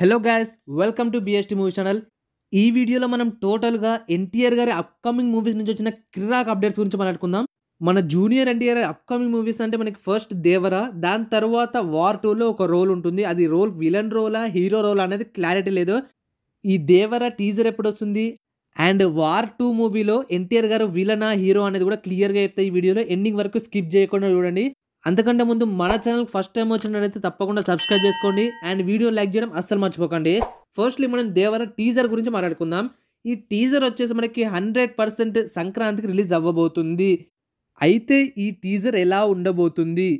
hello guys welcome to BST movie channel ఈ వీడియోలో మనం టోటల్గా ఎన్టీఆర్ గారి అప్కమింగ్ మూవీస్ నుంచి వచ్చిన కిరాక్ అప్డేట్స్ గురించి మాట్లాడుకుందాం మన జూనియర్ ఎన్టీఆర్ అప్కమింగ్ మూవీస్ అంటే మనకి ఫస్ట్ దేవరా దాని తర్వాత వార్ టూలో ఒక రోల్ ఉంటుంది అది రోల్ విలన్ రోలా హీరో రోలా అనేది క్లారిటీ లేదు ఈ దేవరా టీజర్ ఎప్పుడు వస్తుంది అండ్ వార్ టూ మూవీలో ఎన్టీఆర్ గారు విలనా హీరో అనేది కూడా క్లియర్గా చెప్తాయి ఈ వీడియోలో ఎండింగ్ వరకు స్కిప్ చేయకుండా చూడండి అంతకంటే ముందు మన ఛానల్ ఫస్ట్ టైం వచ్చినట్టయితే తప్పకుండా సబ్స్క్రైబ్ చేసుకోండి అండ్ వీడియో లైక్ చేయడం అస్సలు మర్చిపోకండి ఫస్ట్లీ మనం దేవర టీజర్ గురించి మాట్లాడుకుందాం ఈ టీజర్ వచ్చేసి మనకి హండ్రెడ్ పర్సెంట్ సంక్రాంతికి రిలీజ్ అవ్వబోతుంది అయితే ఈ టీజర్ ఎలా ఉండబోతుంది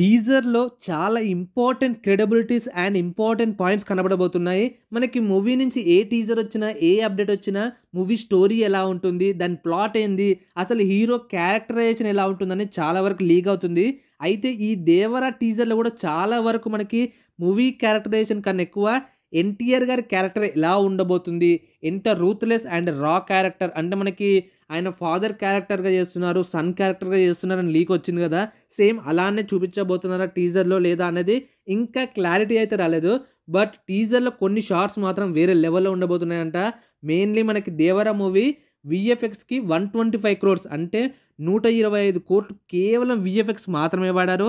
టీజర్లో చాలా important credibilities and important points కనబడబోతున్నాయి మనకి మూవీ నుంచి ఏ టీజర్ వచ్చినా ఏ అప్డేట్ వచ్చినా మూవీ స్టోరీ ఎలా ఉంటుంది దాని ప్లాట్ ఏంది అసలు హీరో క్యారెక్టరైజేషన్ ఎలా ఉంటుందని చాలా వరకు లీక్ అవుతుంది అయితే ఈ దేవరా టీజర్లో కూడా చాలా వరకు మనకి మూవీ క్యారెక్టరైజేషన్ కన్నా ఎక్కువ ఎన్టీఆర్ గారి క్యారెక్టర్ ఎలా ఉండబోతుంది ఎంత రూత్లెస్ అండ్ రా క్యారెక్టర్ అంటే మనకి ఆయన ఫాదర్ క్యారెక్టర్గా చేస్తున్నారు సన్ క్యారెక్టర్గా చేస్తున్నారు అని లీక్ వచ్చింది కదా సేమ్ అలానే చూపించబోతున్నారా టీజర్లో లేదా అనేది ఇంకా క్లారిటీ అయితే రాలేదు బట్ టీజర్లో కొన్ని షార్ట్స్ మాత్రం వేరే లెవెల్లో ఉండబోతున్నాయంట మెయిన్లీ మనకి దేవరా మూవీ విఎఫ్ఎక్స్కి వన్ ట్వంటీ ఫైవ్ క్రోర్స్ అంటే నూట ఇరవై ఐదు కోట్లు కేవలం విఎఫ్ఎక్స్ మాత్రమే వాడారు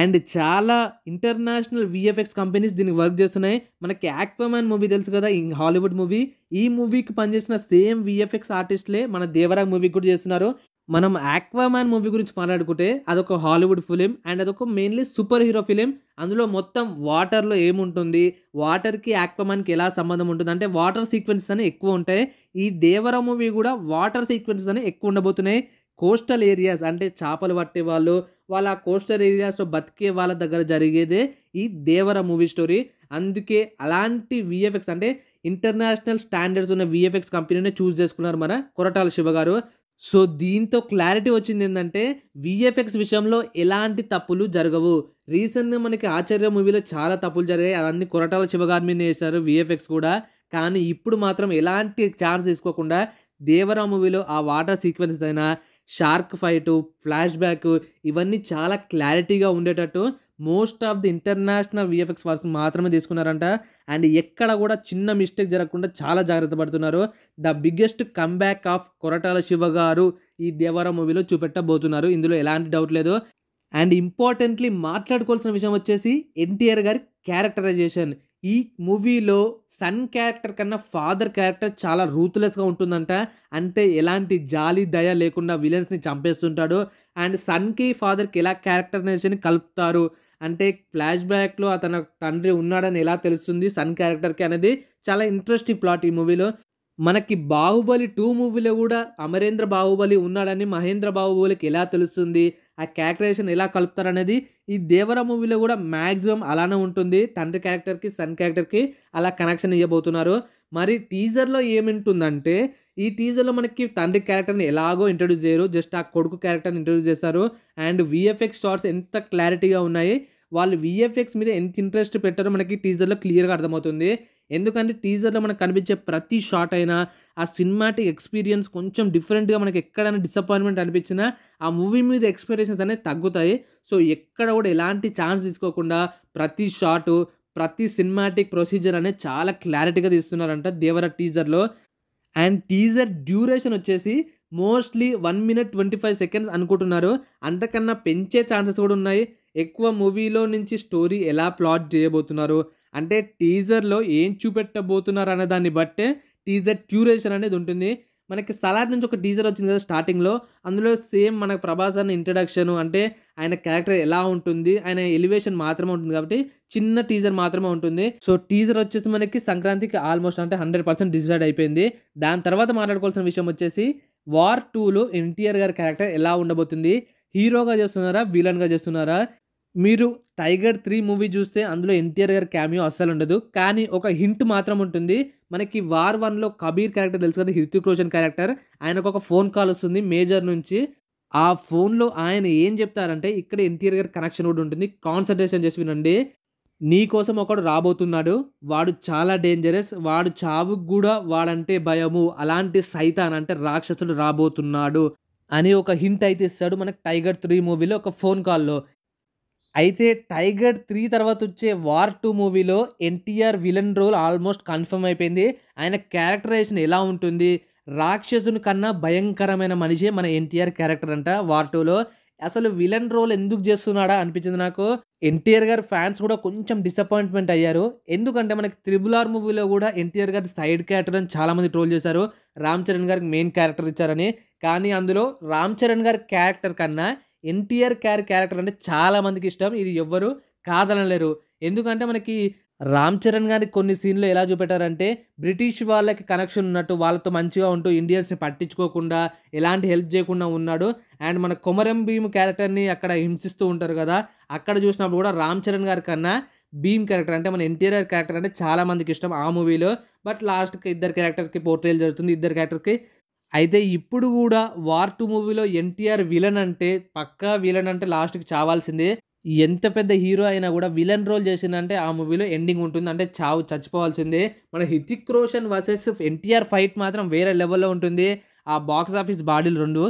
అండ్ చాలా ఇంటర్నేషనల్ విఎఫ్ఎక్స్ కంపెనీస్ దీనికి వర్క్ చేస్తున్నాయి మనకి యాక్వమ్యాన్ మూవీ తెలుసు కదా ఈ హాలీవుడ్ మూవీ ఈ మూవీకి పనిచేసిన సేమ్ విఎఫ్ఎక్స్ ఆర్టిస్ట్లే మన దేవరాగ్ మూవీకి కూడా చేస్తున్నారు మనం యాక్వామ్యాన్ మూవీ గురించి మాట్లాడుకుంటే అదొక హాలీవుడ్ ఫిలిం అండ్ అదొక మెయిన్లీ సూపర్ హీరో ఫిలిం అందులో మొత్తం వాటర్లో ఏముంటుంది వాటర్కి యాక్వామ్యాన్కి ఎలా సంబంధం ఉంటుంది అంటే వాటర్ సీక్వెన్స్ అనేవి ఎక్కువ ఉంటాయి ఈ దేవరా మూవీ కూడా వాటర్ సీక్వెన్స్ అనేవి ఎక్కువ ఉండబోతున్నాయి కోస్టల్ ఏరియాస్ అంటే చేపలు పట్టే వాళ్ళు వాళ్ళ కోస్టల్ ఏరియాస్లో బతికే వాళ్ళ దగ్గర జరిగేదే ఈ దేవర మూవీ స్టోరీ అందుకే అలాంటి విఎఫ్ఎక్స్ అంటే ఇంటర్నేషనల్ స్టాండర్డ్స్ ఉన్న విఎఫ్ఎక్స్ కంపెనీనే చూస్ చేసుకున్నారు మన కొరటాల శివ గారు సో దీంతో క్లారిటీ వచ్చింది ఏంటంటే విఎఫ్ఎక్స్ విషయంలో ఎలాంటి తప్పులు జరగవు రీసెంట్గా మనకి ఆచార్య మూవీలో చాలా తప్పులు జరిగాయి అవన్నీ కొరటాల శివ గారి మీద వేశారు విఎఫ్ఎక్స్ కూడా కానీ ఇప్పుడు మాత్రం ఎలాంటి ఛాన్స్ తీసుకోకుండా దేవరా మూవీలో ఆ వాటర్ సీక్వెన్స్ అయినా షార్క్ ఫైటు ఫ్లాష్ బ్యాక్ ఇవన్నీ చాలా క్లారిటీగా ఉండేటట్టు most of the international VFX works మాత్రమే తీసుకున్నారంట అండ్ ఎక్కడ కూడా చిన్న మిస్టేక్ జరగకుండా చాలా జాగ్రత్త పడుతున్నారు the biggest comeback of Koratala Siva గారు ఈ దేవర మూవీలో చూపెట్టబోతున్నారు ఇందులో ఎలాంటి డౌట్ లేదు అండ్ ఇంపార్టెంట్లీ మాట్లాడుకోవాల్సిన విషయం వచ్చేసి ఎన్టీఆర్ గారి క్యారెక్టరైజేషన్ ఈ మూవీలో సన్ క్యారెక్టర్ కన్నా ఫాదర్ క్యారెక్టర్ చాలా రూత్లెస్గా ఉంటుందంట అంటే ఎలాంటి జాలి దయ లేకుండా విలన్స్ని చంపేస్తుంటాడు అండ్ సన్కి ఫాదర్కి ఎలా క్యారెక్టరైజేషన్ కలుపుతారు అంటే ఫ్లాష్ బ్యాక్లో అతను తండ్రి ఉన్నాడని ఎలా తెలుస్తుంది సన్ క్యారెక్టర్కి అనేది చాలా ఇంట్రెస్టింగ్ ప్లాట్ ఈ మూవీలో మనకి బాహుబలి టూ మూవీలో కూడా అమరేంద్ర బాహుబలి ఉన్నాడని మహేంద్ర బాహుబలికి ఎలా తెలుస్తుంది ఆ క్యారెక్టరేషన్ ఎలా కలుపుతారనేది ఈ దేవర మూవీలో కూడా మ్యాక్సిమం అలానే ఉంటుంది తండ్రి క్యారెక్టర్కి సన్ క్యారెక్టర్కి అలా కనెక్షన్ ఇవ్వబోతున్నారు మరి టీజర్లో ఏమింటుందంటే ఈ టీజర్లో మనకి తండ్రి క్యారెక్టర్ని ఎలాగో ఇంట్రడ్యూస్ చేయరు జస్ట్ ఆ కొడుకు క్యారెక్టర్ని ఇంట్రడ్యూస్ చేస్తారు అండ్ విఎఫ్ఎక్స్ షార్ట్స్ ఎంత క్లారిటీగా ఉన్నాయి వాళ్ళు విఎఫ్ఎక్స్ మీద ఎంత ఇంట్రెస్ట్ పెట్టారో మనకి టీజర్లో క్లియర్గా అర్థమవుతుంది ఎందుకంటే టీజర్లో మనకు కనిపించే ప్రతి షాట్ అయినా ఆ సినిమాటిక్ ఎక్స్పీరియన్స్ కొంచెం డిఫరెంట్గా మనకి ఎక్కడైనా డిసప్పాయింట్మెంట్ అనిపించినా ఆ మూవీ మీద ఎక్స్పెక్టేషన్స్ అనేవి తగ్గుతాయి సో ఎక్కడ కూడా ఎలాంటి ఛాన్స్ తీసుకోకుండా ప్రతి షాటు ప్రతి సినిమాటిక్ ప్రొసీజర్ అనేది చాలా క్లారిటీగా తీస్తున్నారంట దేవర టీజర్లో అండ్ టీజర్ డ్యూరేషన్ వచ్చేసి mostly one minute twenty five seconds అనుకుంటున్నారు అంతకన్నా పెంచే ఛాన్సెస్ కూడా ఉన్నాయి ఎక్కువ మూవీలో నుంచి స్టోరీ ఎలా ప్లాట్ చేయబోతున్నారు అంటే టీజర్లో ఏం చూపెట్టబోతున్నారు అనే దాన్ని బట్టే టీజర్ క్యూరేషన్ అనేది ఉంటుంది మనకి సలాడ్ నుంచి ఒక టీజర్ వచ్చింది కదా స్టార్టింగ్లో అందులో సేమ్ మనకు ప్రభాస్ అన్న ఇంట్రడక్షన్ అంటే ఆయన క్యారెక్టర్ ఎలా ఉంటుంది ఆయన ఎలివేషన్ మాత్రమే ఉంటుంది కాబట్టి చిన్న టీజర్ మాత్రమే ఉంటుంది సో టీజర్ వచ్చేసి మనకి సంక్రాంతికి ఆల్మోస్ట్ అంటే హండ్రెడ్ పర్సెంట్ డిసైడ్ అయిపోయింది దాని తర్వాత మాట్లాడుకోవాల్సిన విషయం వచ్చేసి వార్ టూలో ఎన్టీఆర్ గారి క్యారెక్టర్ ఎలా ఉండబోతుంది హీరోగా చేస్తున్నారా విలన్గా చేస్తున్నారా మీరు టైగర్ త్రీ మూవీ చూస్తే అందులో ఎన్టీఆర్ గారి క్యామియో అస్సలు ఉండదు కానీ ఒక హింట్ మాత్రం ఉంటుంది మనకి వార్ వన్లో కబీర్ క్యారెక్టర్ తెలుసు కదా హృతిక్ రోషన్ క్యారెక్టర్ ఆయనకు ఒక ఫోన్ కాల్ వస్తుంది మేజర్ నుంచి ఆ ఫోన్లో ఆయన ఏం చెప్తారంటే ఇక్కడ ఎన్టీఆర్ గారి కనెక్షన్ కూడా ఉంటుంది కాన్సన్ట్రేషన్ చేసి వినండి నీకోసం ఒకడు రాబోతున్నాడు వాడు చాలా డేంజరస్ వాడు చావుకు కూడా వాడంటే భయము అలాంటి సైతాన్ అంటే రాక్షసుడు రాబోతున్నాడు అని ఒక హింట్ అయితే ఇస్తాడు మనకు టైగర్ త్రీ మూవీలో ఒక ఫోన్ కాల్లో అయితే టైగర్ త్రీ తర్వాత వచ్చే వార్ టూ మూవీలో NTR villain role almost confirm అయిపోయింది ఆయన క్యారెక్టరైజేషన్ ఎలా ఉంటుంది రాక్షసుని కన్నా భయంకరమైన మనిషే మన ఎన్టీఆర్ క్యారెక్టర్ అంట వార్ టూలో అసలు విలన్ రోల్ ఎందుకు చేస్తున్నాడా అనిపించింది నాకు ఎన్టీఆర్ గారు ఫ్యాన్స్ కూడా కొంచెం డిసప్పాయింట్మెంట్ అయ్యారు ఎందుకంటే మనకి త్రిబుల్ ఆర్ మూవీలో కూడా ఎన్టీఆర్ గారి సైడ్ క్యారెక్టర్ అని చాలామంది ట్రోల్ చేశారు రామ్ చరణ్ గారికి మెయిన్ క్యారెక్టర్ ఇచ్చారని కానీ అందులో రామ్ చరణ్ గారి క్యారెక్టర్ కన్నా ఎన్టీఆర్ క్యార్ క్యారెక్టర్ అంటే చాలామందికి ఇష్టం ఇది ఎవ్వరు కాదనలేరు ఎందుకంటే మనకి రామ్ చరణ్ గారి కొన్ని సీన్లు ఎలా చూపెట్టారంటే బ్రిటిష్ వాళ్ళకి కనెక్షన్ ఉన్నట్టు వాళ్ళతో మంచిగా ఉంటూ ఇండియన్స్ని పట్టించుకోకుండా ఎలాంటి హెల్ప్ చేయకుండా ఉన్నాడు అండ్ మన కొమరం భీమ్ క్యారెక్టర్ని అక్కడ హింసిస్తూ ఉంటారు కదా అక్కడ చూసినప్పుడు కూడా రామ్ చరణ్ గారి కన్నా భీమ్ క్యారెక్టర్ అంటే మన ఎన్టీఆర్ క్యారెక్టర్ అంటే చాలామందికి ఇష్టం ఆ మూవీలో బట్ లాస్ట్కి ఇద్దరు క్యారెక్టర్కి పోర్ట్రేల్ జరుగుతుంది ఇద్దరు క్యారెక్టర్కి అయితే ఇప్పుడు కూడా వార్ టూ మూవీలో ఎన్టీఆర్ విలన్ అంటే పక్కా విలన్ అంటే లాస్ట్కి చావాల్సిందే ఎంత పెద్ద హీరో అయినా కూడా విలన్ రోల్ చేసిందంటే ఆ మూవీలో ఎండింగ్ ఉంటుంది అంటే చావు చచ్చిపోవాల్సిందే మన Hrithik Roshan versus NTR fight మాత్రం వేరే లెవెల్లో ఉంటుంది ఆ బాక్స్ ఆఫీస్ బాడీలు రెండు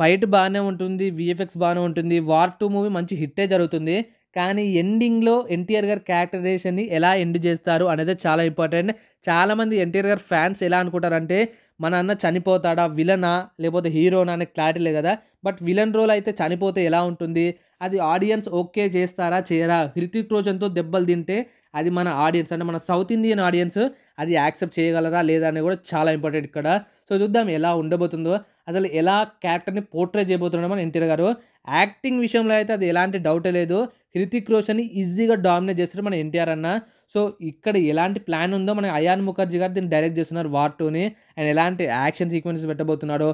ఫైట్ బాగానే ఉంటుంది విఎఫ్ఎక్స్ బాగానే ఉంటుంది వార్ టూ మూవీ మంచి హిట్టే జరుగుతుంది కానీ ఎండింగ్లో ఎన్టీఆర్ గారి క్యారెక్టరైజేషన్ని ఎలా ఎండ్ చేస్తారు అనేది చాలా ఇంపార్టెంట్ చాలామంది ఎన్టీఆర్ గారు ఫ్యాన్స్ ఎలా అనుకుంటారంటే మన అన్న చనిపోతాడా విలనా లేకపోతే హీరోనా అనే క్లారిటీ లేదు కదా బట్ విలన్ రోల్ అయితే చనిపోతే ఎలా ఉంటుంది అది ఆడియన్స్ ఓకే చేస్తారా చేయరా హృతిక్ రోషన్తో దెబ్బలు తింటే అది మన ఆడియన్స్ అంటే మన సౌత్ ఇండియన్ ఆడియన్స్ అది యాక్సెప్ట్ చేయగలరా లేదా అనేది కూడా చాలా ఇంపార్టెంట్ ఇక్కడ సో చూద్దాం ఎలా ఉండబోతుందో అసలు ఎలా క్యారెక్టర్ని పోర్ట్రే చేయబోతున్నాడో మన ఎన్టీఆర్ గారు యాక్టింగ్ విషయంలో అయితే అది ఎలాంటి డౌట్ లేదు హృతిక్ రోషన్ ఈజీగా డామినేట్ చేస్తారు మన ఎన్టీఆర్ అన్న సో ఇక్కడ ఎలాంటి ప్లాన్ ఉందో మన అయాన్ ముఖర్జీ గారు దీన్ని డైరెక్ట్ చేస్తున్నారు వార్ టూని అండ్ ఎలాంటి యాక్షన్ సీక్వెన్స్ పెట్టబోతున్నాడో